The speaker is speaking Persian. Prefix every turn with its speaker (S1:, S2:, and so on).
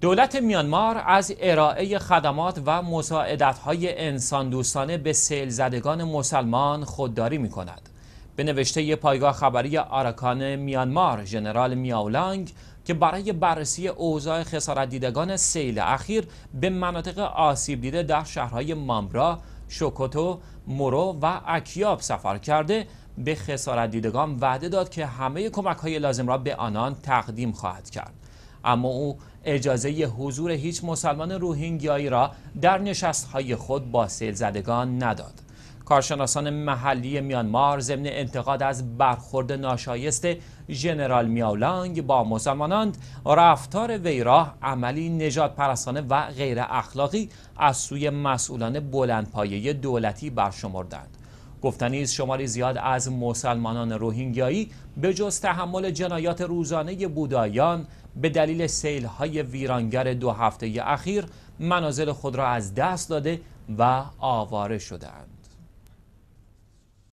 S1: دولت میانمار از ارائه خدمات و مساعدتهای انسان دوستانه به سیل زدگان مسلمان خودداری می کند. به نوشته پایگاه خبری آراکان میانمار ژنرال میاولانگ که برای بررسی اوضاع خسارت دیدگان سیل اخیر به مناطق آسیب دیده در شهرهای مامبرا، شوکوتو، مورو و اکیاب سفر کرده به خسارت دیدگان وعده داد که همه کمک های لازم را به آنان تقدیم خواهد کرد. اما او اجازه حضور هیچ مسلمان روهینگیایی را در های خود با سیل زدگان نداد کارشناسان محلی میانمار ضمن انتقاد از برخورد ناشایست ژنرال میاولانگ با مسلمانان رفتار ویراه عملی نجات پرستانه و غیر اخلاقی از سوی مسئولان بلندپایه دولتی برشمردند گفتنی است شماری زیاد از مسلمانان روهینگیایی به جز تحمل جنایات روزانه بودایان به دلیل سیل های ویرانگر دو هفته اخیر منازل خود را از دست داده و آواره شدهاند.